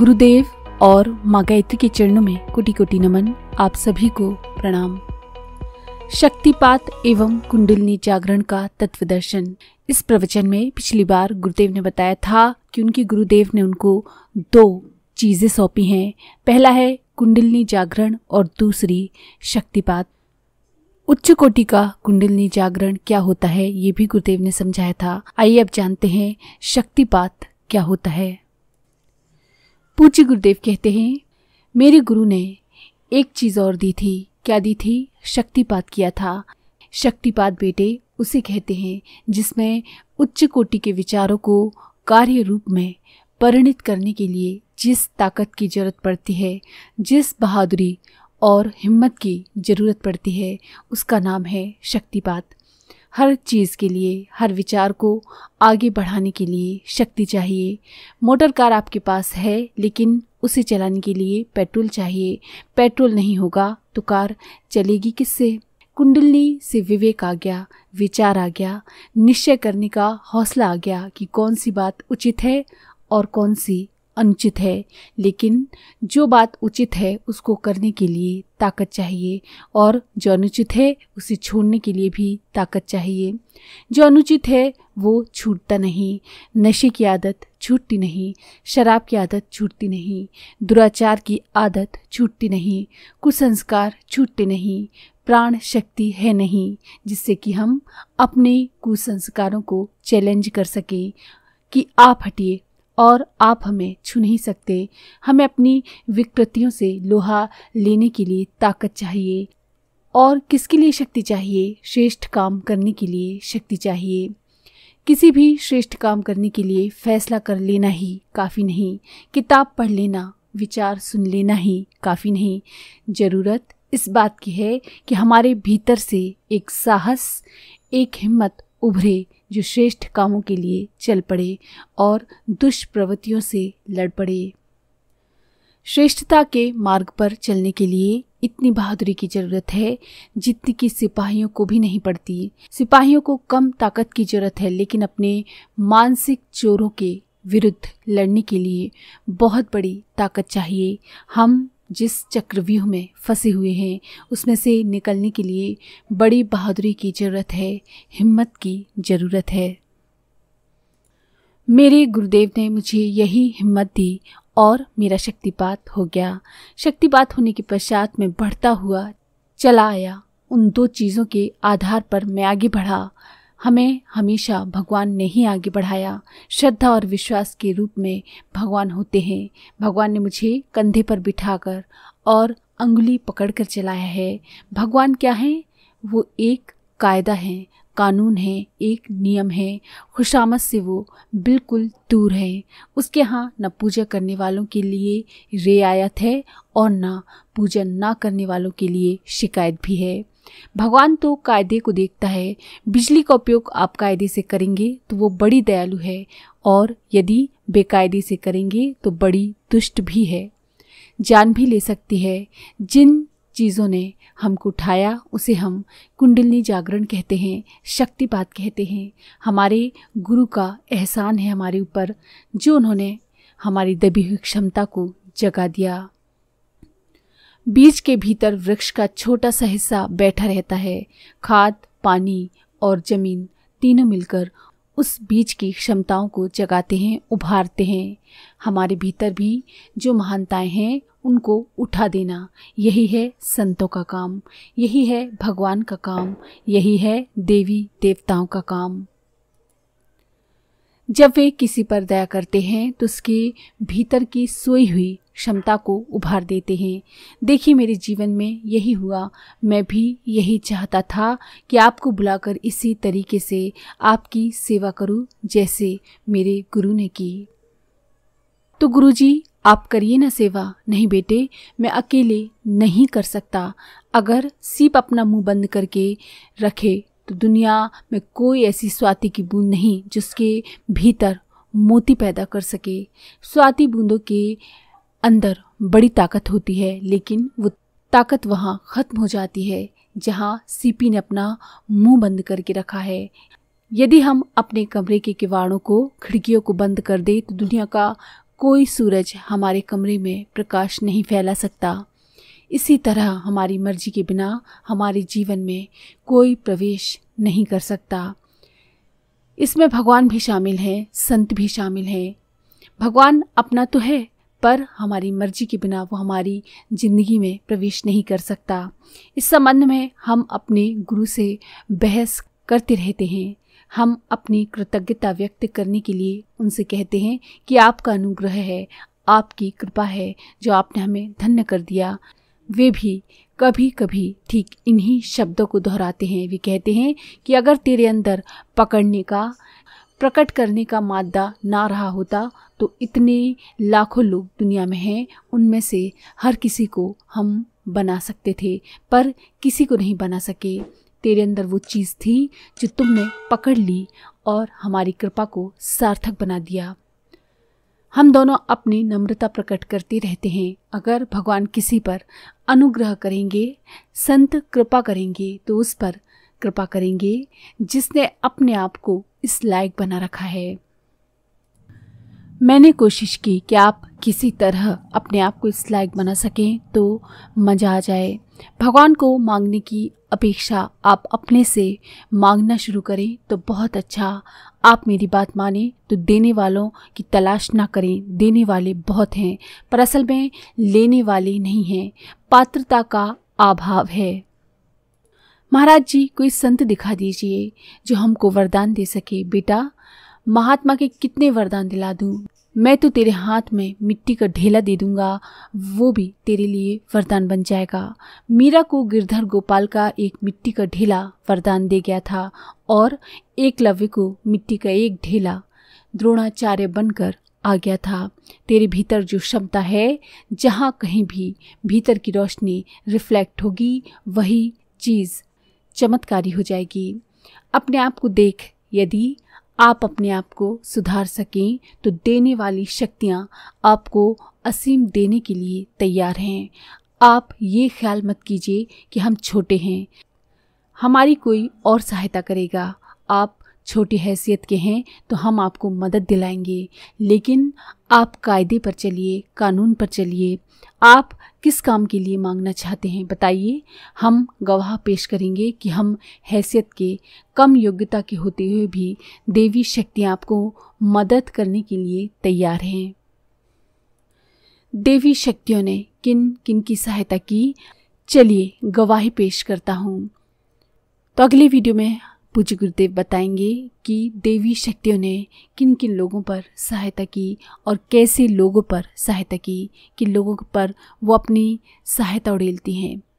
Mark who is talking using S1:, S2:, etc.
S1: गुरुदेव और माँ गायत्री के चरणों में कोटि कोटि नमन आप सभी को प्रणाम शक्तिपात एवं कुंडलिनी जागरण का तत्व दर्शन इस प्रवचन में पिछली बार गुरुदेव ने बताया था कि उनके गुरुदेव ने उनको दो चीज़ें सौंपी हैं पहला है कुंडलनी जागरण और दूसरी शक्तिपात उच्च कोटि का कुंडलनी जागरण क्या होता है ये भी गुरुदेव ने समझाया था आइए अब जानते हैं शक्तिपात क्या होता है पूज्य गुरुदेव कहते हैं मेरे गुरु ने एक चीज और दी थी क्या दी थी शक्तिपात किया था शक्तिपात बेटे उसे कहते हैं जिसमें उच्च कोटि के विचारों को कार्य रूप में परिणित करने के लिए जिस ताकत की जरूरत पड़ती है जिस बहादुरी और हिम्मत की जरूरत पड़ती है उसका नाम है शक्तिपात हर चीज़ के लिए हर विचार को आगे बढ़ाने के लिए शक्ति चाहिए मोटर कार आपके पास है लेकिन उसे चलाने के लिए पेट्रोल चाहिए पेट्रोल नहीं होगा तो कार चलेगी किससे कुंडली से विवेक आ गया विचार आ गया निश्चय करने का हौसला आ गया कि कौन सी बात उचित है और कौन सी अनुचित है लेकिन जो बात उचित है उसको करने के लिए ताकत चाहिए और जो अनुचित है उसे छोड़ने के लिए भी ताकत चाहिए जो अनुचित है वो छूटता नहीं नशे की आदत छूटती नहीं शराब की आदत छूटती नहीं दुराचार की आदत छूटती नहीं कुसंस्कार छूटते नहीं प्राण शक्ति है नहीं जिससे कि हम अपने कुसंस्कारों को चैलेंज कर सकें कि आप हटिए और आप हमें छू नहीं सकते हमें अपनी विकृतियों से लोहा लेने के लिए ताकत चाहिए और किसके लिए शक्ति चाहिए श्रेष्ठ काम करने के लिए शक्ति चाहिए किसी भी श्रेष्ठ काम करने के लिए फैसला कर लेना ही काफ़ी नहीं किताब पढ़ लेना विचार सुन लेना ही काफ़ी नहीं ज़रूरत इस बात की है कि हमारे भीतर से एक साहस एक हिम्मत उभरे जो श्रेष्ठ कामों के लिए चल पड़े और दुष्प्रवृत्तियों से लड़ पड़े श्रेष्ठता के मार्ग पर चलने के लिए इतनी बहादुरी की जरूरत है जितनी कि सिपाहियों को भी नहीं पड़ती सिपाहियों को कम ताकत की जरूरत है लेकिन अपने मानसिक चोरों के विरुद्ध लड़ने के लिए बहुत बड़ी ताकत चाहिए हम जिस चक्रव्यूह में फंसे हुए हैं उसमें से निकलने के लिए बड़ी बहादुरी की ज़रूरत है हिम्मत की ज़रूरत है मेरे गुरुदेव ने मुझे यही हिम्मत दी और मेरा शक्तिपात हो गया शक्तिपात होने के पश्चात मैं बढ़ता हुआ चला आया उन दो चीज़ों के आधार पर मैं आगे बढ़ा हमें हमेशा भगवान ने ही आगे बढ़ाया श्रद्धा और विश्वास के रूप में भगवान होते हैं भगवान ने मुझे कंधे पर बिठाकर और अंगुली पकड़कर चलाया है भगवान क्या है वो एक कायदा है कानून है एक नियम है खुशामद से वो बिल्कुल दूर है उसके यहाँ न पूजा करने वालों के लिए रियायत है और न पूजा ना करने वालों के लिए शिकायत भी है भगवान तो कायदे को देखता है बिजली का उपयोग आप कायदे से करेंगे तो वो बड़ी दयालु है और यदि बेकायदे से करेंगे तो बड़ी दुष्ट भी है जान भी ले सकती है जिन चीज़ों ने हमको उठाया उसे हम कुंडलनी जागरण कहते हैं शक्तिपात कहते हैं हमारे गुरु का एहसान है हमारे ऊपर जो उन्होंने हमारी दबी हुई क्षमता को जगा दिया बीज के भीतर वृक्ष का छोटा सा हिस्सा बैठा रहता है खाद पानी और जमीन तीनों मिलकर उस बीज की क्षमताओं को जगाते हैं उभारते हैं हमारे भीतर भी जो महानताएं हैं उनको उठा देना यही है संतों का काम यही है भगवान का काम यही है देवी देवताओं का काम जब वे किसी पर दया करते हैं तो उसके भीतर की सोई हुई क्षमता को उभार देते हैं देखिए मेरे जीवन में यही हुआ मैं भी यही चाहता था कि आपको बुलाकर इसी तरीके से आपकी सेवा करूं जैसे मेरे गुरु ने की तो गुरुजी आप करिए ना सेवा नहीं बेटे मैं अकेले नहीं कर सकता अगर सीप अपना मुंह बंद करके रखे तो दुनिया में कोई ऐसी स्वाति की बूंद नहीं जिसके भीतर मोती पैदा कर सके स्वाति बूंदों के अंदर बड़ी ताकत होती है लेकिन वो ताकत वहाँ ख़त्म हो जाती है जहाँ सीपी ने अपना मुंह बंद करके रखा है यदि हम अपने कमरे के किवाड़ों को खिड़कियों को बंद कर दें तो दुनिया का कोई सूरज हमारे कमरे में प्रकाश नहीं फैला सकता इसी तरह हमारी मर्जी के बिना हमारे जीवन में कोई प्रवेश नहीं कर सकता इसमें भगवान भी शामिल हैं संत भी शामिल हैं भगवान अपना तो है पर हमारी मर्जी के बिना वो हमारी ज़िंदगी में प्रवेश नहीं कर सकता इस संबंध में हम अपने गुरु से बहस करते रहते हैं हम अपनी कृतज्ञता व्यक्त करने के लिए उनसे कहते हैं कि आपका अनुग्रह है आपकी कृपा है जो आपने हमें धन्य कर दिया वे भी कभी कभी ठीक इन्हीं शब्दों को दोहराते हैं वे कहते हैं कि अगर तेरे अंदर पकड़ने का प्रकट करने का मादा ना रहा होता तो इतने लाखों लोग दुनिया में हैं उनमें से हर किसी को हम बना सकते थे पर किसी को नहीं बना सके तेरे अंदर वो चीज़ थी जो तुमने पकड़ ली और हमारी कृपा को सार्थक बना दिया हम दोनों अपनी नम्रता प्रकट करते रहते हैं अगर भगवान किसी पर अनुग्रह करेंगे संत कृपा करेंगे तो उस पर कृपा करेंगे जिसने अपने आप को इस लायक बना रखा है मैंने कोशिश की कि आप किसी तरह अपने आप को इस लायक बना सकें तो मज़ा आ जाए भगवान को मांगने की अपेक्षा आप अपने से मांगना शुरू करें तो बहुत अच्छा आप मेरी बात माने तो देने वालों की तलाश ना करें देने वाले बहुत हैं पर असल में लेने वाले नहीं हैं पात्रता का अभाव है महाराज जी कोई संत दिखा दीजिए जो हमको वरदान दे सके बेटा महात्मा के कितने वरदान दिला दूं मैं तो तेरे हाथ में मिट्टी का ढेला दे दूंगा वो भी तेरे लिए वरदान बन जाएगा मीरा को गिरधर गोपाल का एक मिट्टी का ढेला वरदान दे गया था और एकलव्य को मिट्टी का एक ढेला द्रोणाचार्य बनकर आ गया था तेरे भीतर जो क्षमता है जहाँ कहीं भी भीतर की रोशनी रिफ्लेक्ट होगी वही चीज़ चमत्कारी हो जाएगी अपने आप को देख यदि आप अपने आप को सुधार सकें तो देने वाली शक्तियाँ आपको असीम देने के लिए तैयार हैं आप ये ख्याल मत कीजिए कि हम छोटे हैं हमारी कोई और सहायता करेगा आप छोटी हैसियत के हैं तो हम आपको मदद दिलाएंगे लेकिन आप कायदे पर चलिए कानून पर चलिए आप किस काम के लिए मांगना चाहते हैं बताइए हम गवाह पेश करेंगे कि हम हैसियत के कम योग्यता के होते हुए भी देवी शक्तियाँ आपको मदद करने के लिए तैयार हैं देवी शक्तियों ने किन किन की सहायता की चलिए गवाही पेश करता हूँ तो अगले वीडियो में पूज्य गुरुदेव बताएंगे कि देवी शक्तियों ने किन किन लोगों पर सहायता की और कैसे लोगों पर सहायता की किन लोगों पर वो अपनी सहायता उड़ेलती हैं